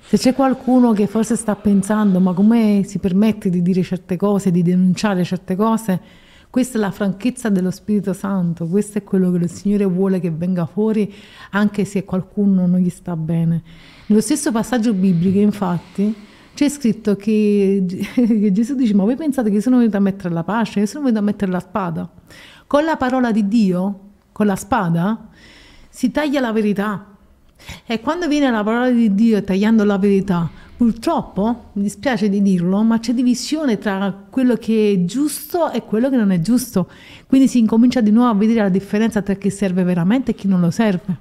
B: Se c'è qualcuno che forse sta pensando ma come si permette di dire certe cose, di denunciare certe cose, questa è la franchezza dello Spirito Santo, questo è quello che il Signore vuole che venga fuori anche se qualcuno non gli sta bene. Nello stesso passaggio biblico infatti c'è scritto che, che Gesù dice ma voi pensate che io sono venuto a mettere la pace, io sono venuto a mettere la spada. Con la parola di Dio, con la spada, si taglia la verità e quando viene la parola di Dio tagliando la verità, purtroppo, mi dispiace di dirlo, ma c'è divisione tra quello che è giusto e quello che non è giusto. Quindi si incomincia di nuovo a vedere la differenza tra chi serve veramente e chi non lo serve.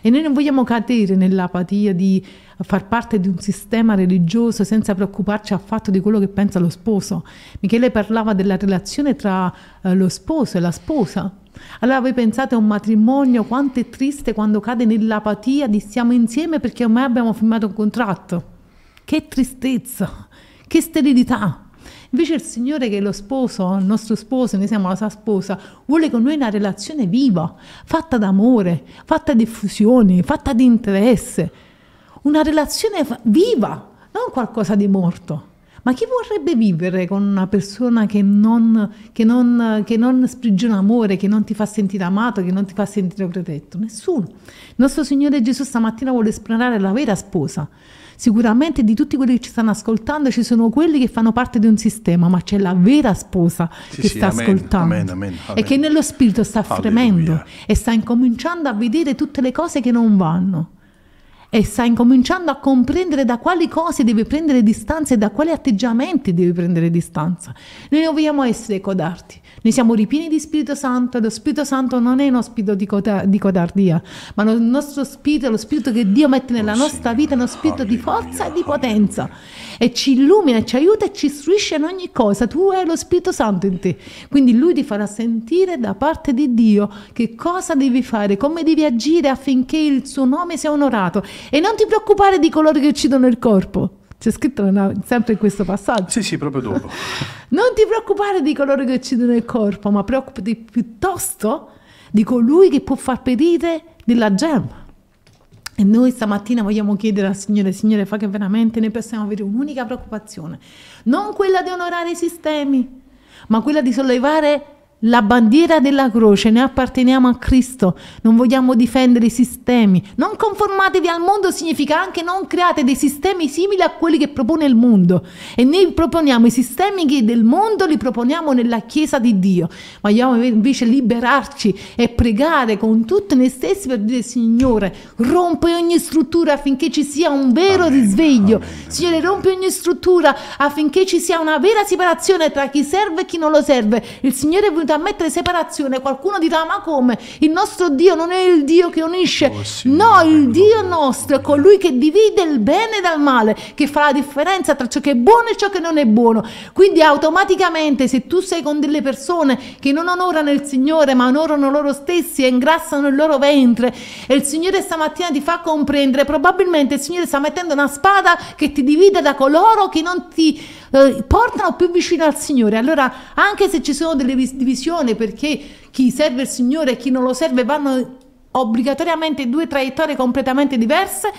B: E noi non vogliamo cadere nell'apatia di far parte di un sistema religioso senza preoccuparci affatto di quello che pensa lo sposo. Michele parlava della relazione tra eh, lo sposo e la sposa. Allora voi pensate a un matrimonio quanto è triste quando cade nell'apatia di stiamo insieme perché ormai abbiamo firmato un contratto. Che tristezza, che sterilità. Invece il Signore che è lo sposo, il nostro sposo, noi siamo la sua sposa, vuole con noi una relazione viva, fatta d'amore, fatta di effusioni, fatta di interesse. Una relazione viva, non qualcosa di morto. Ma chi vorrebbe vivere con una persona che non, che, non, che non, sprigiona amore, che non ti fa sentire amato, che non ti fa sentire protetto? Nessuno. Il nostro Signore Gesù stamattina vuole esplorare la vera sposa. Sicuramente di tutti quelli che ci stanno ascoltando ci sono quelli che fanno parte di un sistema, ma c'è la vera sposa sì, che sì, sta amen, ascoltando amen,
A: amen, e che
B: nello spirito sta fremendo Alleluia. e sta incominciando a vedere tutte le cose che non vanno e sta incominciando a comprendere da quali cose deve prendere distanza e da quali atteggiamenti deve prendere distanza. Noi non vogliamo essere codardi, noi siamo ripieni di Spirito Santo, lo Spirito Santo non è uno spirito di, coda- di codardia, ma il nostro spirito, lo spirito che Dio mette nella oh nostra vita, è uno spirito di forza e di potenza e ci illumina, ci aiuta e ci istruisce in ogni cosa. Tu hai lo Spirito Santo in te. Quindi lui ti farà sentire da parte di Dio che cosa devi fare, come devi agire affinché il suo nome sia onorato. E non ti preoccupare di coloro che uccidono il corpo. C'è scritto una, sempre in questo passaggio. Sì,
A: sì, proprio dopo.
B: non ti preoccupare di coloro che uccidono il corpo, ma preoccupati piuttosto di colui che può far perire della gemma. E noi stamattina vogliamo chiedere al Signore, Signore, fa che veramente noi possiamo avere un'unica preoccupazione, non quella di onorare i sistemi, ma quella di sollevare la bandiera della croce, noi apparteniamo a Cristo, non vogliamo difendere i sistemi. Non conformatevi al mondo significa anche non create dei sistemi simili a quelli che propone il mondo. E noi proponiamo i sistemi che del mondo li proponiamo nella Chiesa di Dio. Vogliamo invece liberarci e pregare con tutti noi stessi per dire Signore, rompe ogni struttura affinché ci sia un vero amen, risveglio. amen. Signore, rompe ogni struttura affinché ci sia una vera separazione tra chi serve e chi non lo serve. Il Signore venuti a mettere separazione, qualcuno dirà ma come? Il nostro Dio non è il Dio che unisce, oh, no, il Dio nostro è colui che divide il bene dal male, che fa la differenza tra ciò che è buono e ciò che non è buono. Quindi automaticamente se tu sei con delle persone che non onorano il Signore ma onorano loro stessi e ingrassano il loro ventre e il Signore stamattina ti fa comprendere, probabilmente il Signore sta mettendo una spada che ti divide da coloro che non ti eh, portano più vicino al Signore. Allora anche se ci sono delle divisioni, divisione perché chi serve il Signore e chi non lo serve vanno obbligatoriamente due traiettorie completamente diverse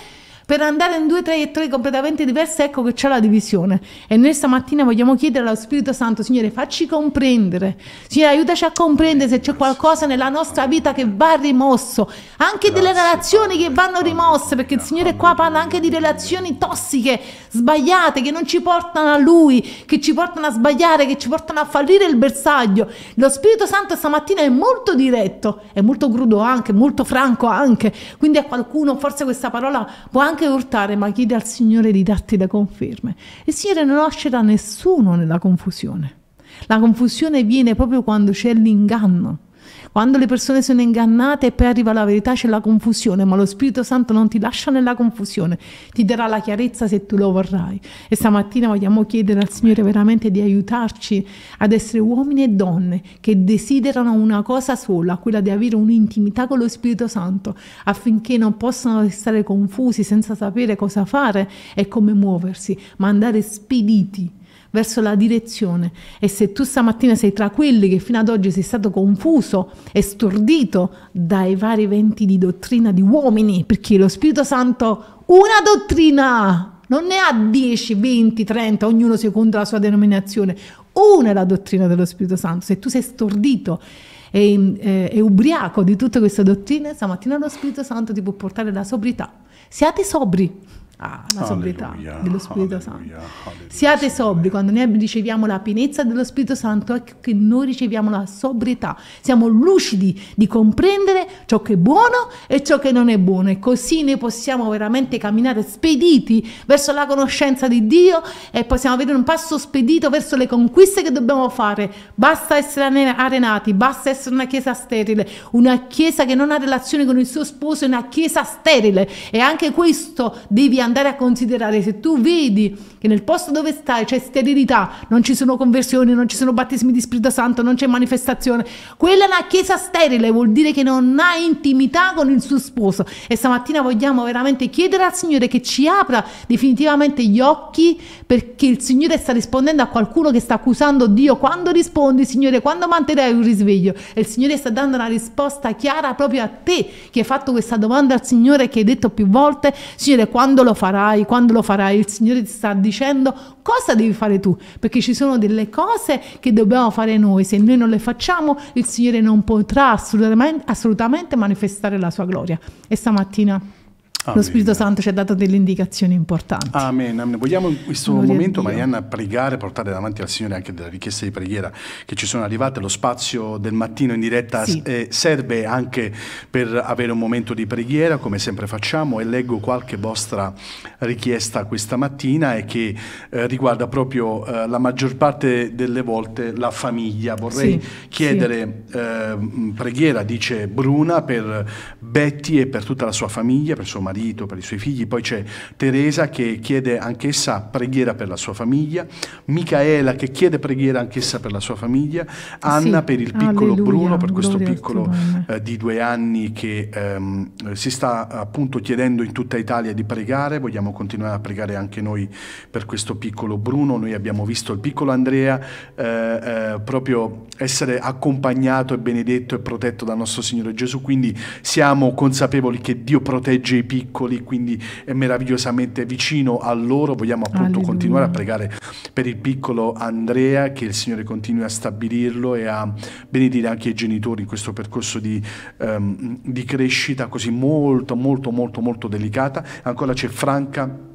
B: per andare in due traiettorie completamente diverse, ecco che c'è la divisione. E noi stamattina vogliamo chiedere allo Spirito Santo, Signore, facci comprendere. Signore, aiutaci a comprendere se c'è qualcosa nella nostra vita che va rimosso, anche delle relazioni che vanno rimosse, perché il Signore qua parla anche di relazioni tossiche, sbagliate, che non ci portano a Lui, che ci portano a sbagliare, che ci portano a fallire il bersaglio. Lo Spirito Santo stamattina è molto diretto, è molto crudo anche, molto franco anche. Quindi a qualcuno forse questa parola può anche che urtare, ma chiede al Signore di darti le conferme. Il Signore non lascerà nessuno nella confusione. La confusione viene proprio quando c'è l'inganno. Quando le persone sono ingannate e poi arriva la verità c'è la confusione, ma lo Spirito Santo non ti lascia nella confusione, ti darà la chiarezza se tu lo vorrai. E stamattina vogliamo chiedere al Signore veramente di aiutarci ad essere uomini e donne che desiderano una cosa sola, quella di avere un'intimità con lo Spirito Santo, affinché non possano restare confusi senza sapere cosa fare e come muoversi, ma andare spediti verso la direzione. E se tu stamattina sei tra quelli che fino ad oggi sei stato confuso e stordito dai vari venti di dottrina di uomini, perché lo Spirito Santo una dottrina non ne ha 10, 20, 30, ognuno secondo la sua denominazione. Una è la dottrina dello Spirito Santo. Se tu sei stordito e, e, eh, e ubriaco di tutte queste dottrine, stamattina lo Spirito Santo ti può portare la sobrietà. Siate sobri. Ah, alla sobrietà dello Spirito alleluia, Santo. Alleluia, Siate sobri, quando noi riceviamo la pienezza dello Spirito Santo, ecco che noi riceviamo la sobrietà. Siamo lucidi di comprendere ciò che è buono e ciò che non è buono e così noi possiamo veramente camminare spediti verso la conoscenza di Dio e possiamo avere un passo spedito verso le conquiste che dobbiamo fare. Basta essere arenati, basta essere una chiesa sterile, una chiesa che non ha relazione con il suo sposo, è una chiesa sterile e anche questo devi andare andare a considerare se tu vedi che nel posto dove stai c'è sterilità, non ci sono conversioni, non ci sono battesimi di Spirito Santo, non c'è manifestazione, quella è una chiesa sterile, vuol dire che non ha intimità con il suo sposo. E stamattina vogliamo veramente chiedere al Signore che ci apra definitivamente gli occhi perché il Signore sta rispondendo a qualcuno che sta accusando Dio. Quando rispondi, Signore, quando manterrai un risveglio? E il Signore sta dando una risposta chiara proprio a te che hai fatto questa domanda al Signore che hai detto più volte, Signore, quando lo farai, quando lo farai, il Signore ti sta dicendo cosa devi fare tu, perché ci sono delle cose che dobbiamo fare noi, se noi non le facciamo il Signore non potrà assolutamente, assolutamente manifestare la sua gloria. E stamattina Amen. Lo Spirito Santo ci ha dato delle indicazioni
A: importanti. Amen. Amen. Vogliamo in questo Gloria momento, Marianna, pregare, portare davanti al Signore anche delle richieste di preghiera che ci sono arrivate. Lo spazio del mattino in diretta sì. eh, serve anche per avere un momento di preghiera, come sempre facciamo, e leggo qualche vostra richiesta questa mattina e che eh, riguarda proprio eh, la maggior parte delle volte la famiglia. Vorrei sì. chiedere sì. Eh, preghiera, dice Bruna, per Betty e per tutta la sua famiglia, per sua marito, per i suoi figli. Poi c'è Teresa che chiede anch'essa preghiera per la sua famiglia, Micaela che chiede preghiera anch'essa per la sua famiglia, ah, Anna sì. per il piccolo Alleluia. Bruno, per questo Gloria piccolo eh, di due anni che ehm, si sta appunto chiedendo in tutta Italia di pregare. Vogliamo continuare a pregare anche noi per questo piccolo Bruno. Noi abbiamo visto il piccolo Andrea eh, eh, proprio essere accompagnato e benedetto e protetto dal nostro Signore Gesù. Quindi siamo consapevoli che Dio protegge i piccoli piccoli, quindi è meravigliosamente vicino a loro. Vogliamo appunto Alleluia. continuare a pregare per il piccolo Andrea, che il Signore continui a stabilirlo e a benedire anche i genitori in questo percorso di, um, di crescita così molto, molto, molto, molto delicata. Ancora c'è Franca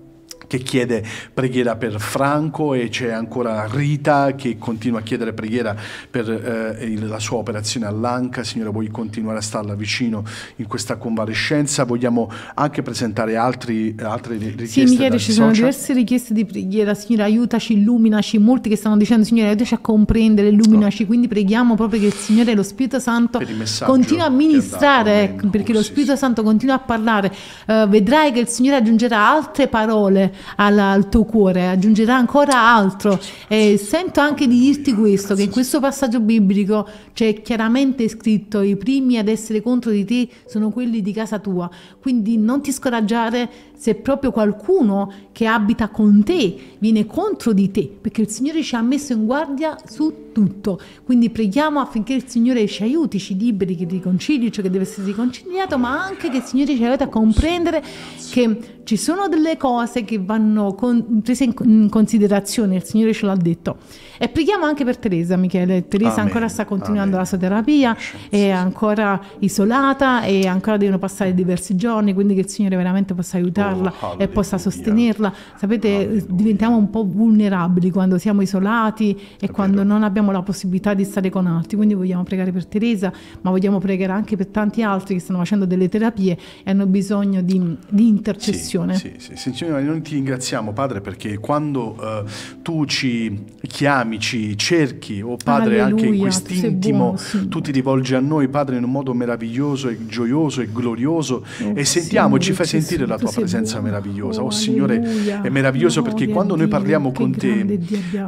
A: che chiede preghiera per Franco e c'è ancora Rita che continua a chiedere preghiera per eh, la sua operazione all'anca. Signore, vuoi continuare a starla vicino in questa convalescenza? Vogliamo anche presentare altri, altre richieste? Sì, mi chiede, ci sono diverse
B: richieste di preghiera. Signore, aiutaci, illuminaci. Molti che stanno dicendo, Signore, aiutaci a comprendere, illuminaci. No. Quindi preghiamo proprio che il Signore e lo Spirito Santo continua a ministrare, perché lo Spirito Santo continua a parlare. Uh, vedrai che il Signore aggiungerà altre parole alla, al tuo cuore, aggiungerà ancora altro. E sento anche di dirti questo, che in questo passaggio biblico c'è chiaramente scritto i primi ad essere contro di te sono quelli di casa tua, quindi non ti scoraggiare se proprio qualcuno che abita con te viene contro di te, perché il Signore ci ha messo in guardia su tutto. Quindi preghiamo affinché il Signore ci aiuti, ci liberi, che riconcili ciò che deve essere riconciliato, ma anche che il Signore ci aiuti a comprendere che ci sono delle cose che vanno con, prese in, considerazione, il Signore ce l'ha detto. E preghiamo anche per Teresa, Michele. Teresa Amen. ancora sta continuando Amen. la sua terapia, è ancora isolata e ancora devono passare diversi giorni, quindi che il Signore veramente possa aiutarla oh, e possa sostenerla. Sapete, alleluia. diventiamo un po' vulnerabili quando siamo isolati e È quando vero. non abbiamo la possibilità di stare con altri. Quindi vogliamo pregare per Teresa, ma vogliamo pregare anche per tanti altri che stanno facendo delle terapie e hanno bisogno di, di intercessione. Sì benedizione. Sì,
A: sì. Signore, noi ti ringraziamo, Padre, perché quando eh, tu ci chiami, ci cerchi, o oh, Padre, ah, Alleluia, anche in quest'intimo, sì. tu ti rivolgi a noi, Padre, in un modo meraviglioso e gioioso e glorioso, oh, e sentiamo, ci fai sentire la tua presenza buono. meravigliosa. Oh, oh Signore, è meraviglioso no, perché quando noi parliamo con te,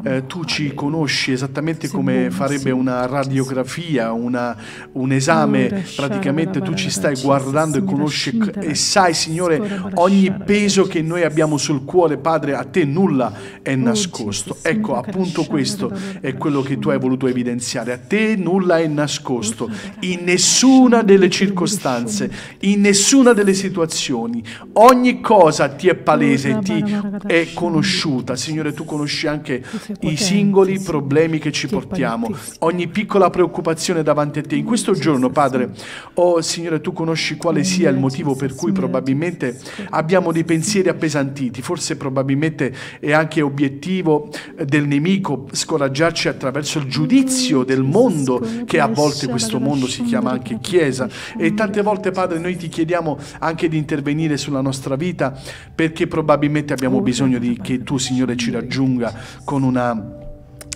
A: eh, tu ci conosci esattamente come farebbe una radiografia, una, un esame, praticamente tu ci stai guardando e conosci e sai, Signore, ogni peso che noi abbiamo sul cuore, Padre, a te nulla è oh, nascosto. Ecco, appunto questo è quello che tu hai voluto evidenziare. A te nulla è nascosto, oh, in nessuna delle circostanze, in nessuna delle situazioni. Ogni cosa ti è palese, ti è conosciuta. Signore, tu conosci anche i singoli problemi che ci portiamo, ogni piccola preoccupazione davanti a te. In mm, questo giorno, Padre, oh Signore, tu conosci quale sia il motivo per cui probabilmente abbiamo abbiamo dei pensieri appesantiti, forse probabilmente è anche obiettivo eh, del nemico scoraggiarci attraverso il giudizio del mondo, che a volte questo mondo si chiama anche Chiesa. E tante volte, Padre, noi ti chiediamo anche di intervenire sulla nostra vita perché probabilmente abbiamo bisogno di, che tu, Signore, ci raggiunga con una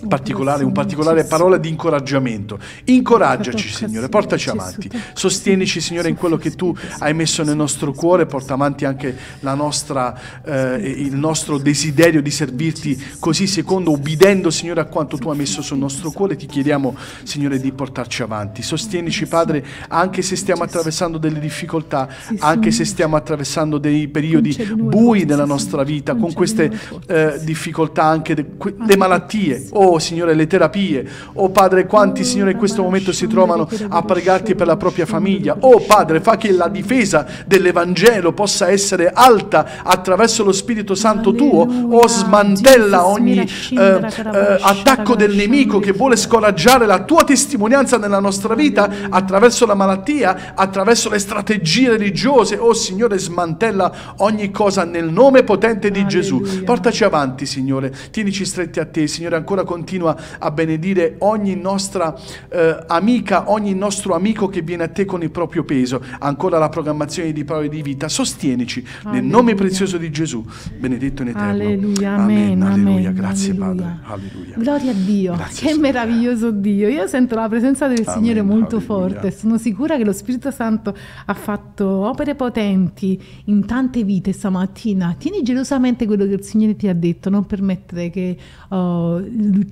A: particolare, un particolare parola di incoraggiamento. Incoraggiaci, Signore, portaci avanti. Sostienici, Signore, in quello che tu hai messo nel nostro cuore, porta avanti anche nostra, eh, il nostro desiderio di servirti così, secondo, obbedendo, Signore, a quanto tu hai messo sul nostro cuore. Ti chiediamo, Signore, di portarci avanti. Sostienici, Padre, anche se stiamo attraversando delle difficoltà, anche se stiamo attraversando dei periodi bui nella nostra vita, con queste eh, difficoltà, anche de, que- le malattie. Oh, Oh, Signore, le terapie. Oh Padre, quanti Signore in questo momento si trovano a pregarti per la propria famiglia. Oh Padre, fa che la difesa dell'Evangelo possa essere alta attraverso lo Spirito Santo tuo. Oh smantella ogni eh, eh, attacco del nemico che vuole scoraggiare la tua testimonianza nella nostra vita attraverso la malattia, attraverso le strategie religiose. Oh Signore, smantella ogni cosa nel nome potente di Gesù. Portaci avanti, Signore. Tienici stretti a te, Signore, ancora con continua a benedire ogni nostra eh, amica, ogni nostro amico che viene a te con il proprio peso. Ancora la programmazione di parole di vita, sostienici Alleluia. nel nome prezioso di Gesù, benedetto in eterno. Alleluia, amen, amen, alleluia. alleluia. grazie alleluia. Padre. Alleluia.
B: Gloria a Dio, grazie, che signora. meraviglioso Dio. Io sento la presenza del amen, Signore molto forte, sono sicura che lo Spirito Santo ha fatto opere potenti in tante vite stamattina. Tieni gelosamente quello che il Signore ti ha detto, non permettere che uh,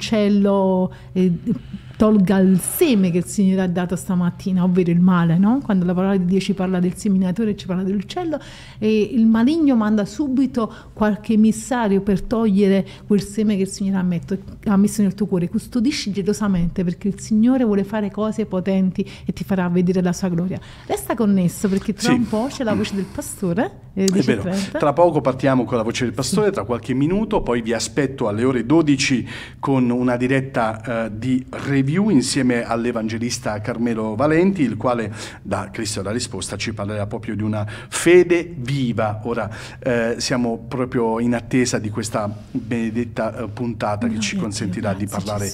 B: uccello eh, tolga il seme che il Signore ha dato stamattina, ovvero il male, no? Quando la parola di Dio ci parla del seminatore, ci parla dell'uccello e il maligno manda subito qualche emissario per togliere quel seme che il Signore ha, metto, ha messo nel tuo cuore. Custodisci gelosamente perché il Signore vuole fare cose potenti e ti farà vedere la sua gloria. Resta connesso perché tra sì. un po' c'è la voce del pastore. Eh, tra
A: poco partiamo con la voce del pastore, sì. tra qualche minuto, poi vi aspetto alle ore 12 con una diretta eh, di revisione Review insieme all'evangelista Carmelo Valenti, il quale da Cristo la risposta ci parlerà proprio di una fede viva. Ora eh, siamo proprio in attesa di questa benedetta eh, puntata che ci consentirà di parlare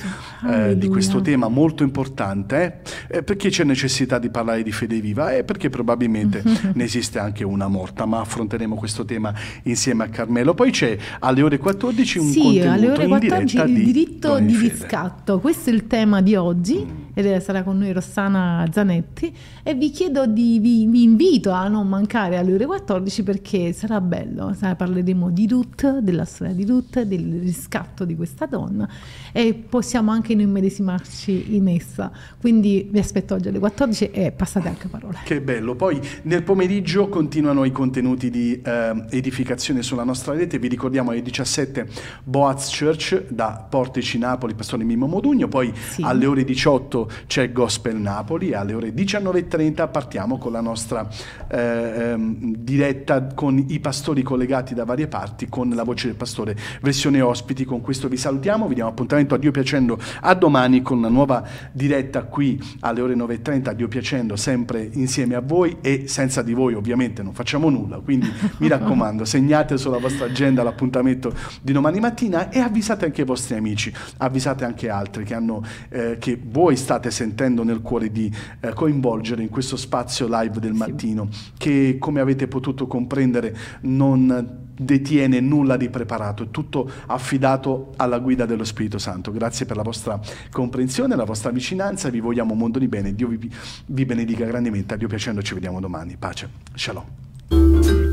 A: eh, di questo tema molto importante. Eh? perché c'è necessità di parlare di fede viva? E perché probabilmente ne esiste anche una morta, ma affronteremo questo tema insieme a Carmelo. Poi c'è alle ore 14 un sì, contenuto alle ore 14 in diretta il di
B: diritto di riscatto. Questo è il tema tema di oggi mm ed sarà con noi Rossana Zanetti e vi chiedo di, vi, vi invito a non mancare alle ore 14 perché sarà bello, sarà, parleremo di Ruth, della storia di Ruth, del riscatto di questa donna e possiamo anche noi medesimarci in essa. Quindi vi aspetto oggi alle 14 e passate anche parole.
A: Che bello, poi nel pomeriggio continuano i contenuti di eh, edificazione sulla nostra rete, vi ricordiamo alle 17 Boaz Church da Portici Napoli, Pastore Mimmo Modugno, poi sì. alle ore 18 c'è Gospel Napoli alle ore 19.30 partiamo con la nostra eh, ehm, diretta con i pastori collegati da varie parti con la voce del pastore versione ospiti con questo vi salutiamo vi diamo appuntamento a Dio piacendo a domani con una nuova diretta qui alle ore 9.30 a Dio piacendo sempre insieme a voi e senza di voi ovviamente non facciamo nulla quindi mi raccomando segnate sulla vostra agenda l'appuntamento di domani mattina e avvisate anche i vostri amici avvisate anche altri che, hanno, eh, che voi state state sentendo nel cuore di eh, coinvolgere in questo spazio live del mattino, sì. che come avete potuto comprendere non detiene nulla di preparato, è tutto affidato alla guida dello Spirito Santo. Grazie per la vostra comprensione, la vostra vicinanza, vi vogliamo un mondo di bene, Dio vi, vi benedica grandemente, a Dio piacendo ci vediamo domani, pace, shalom.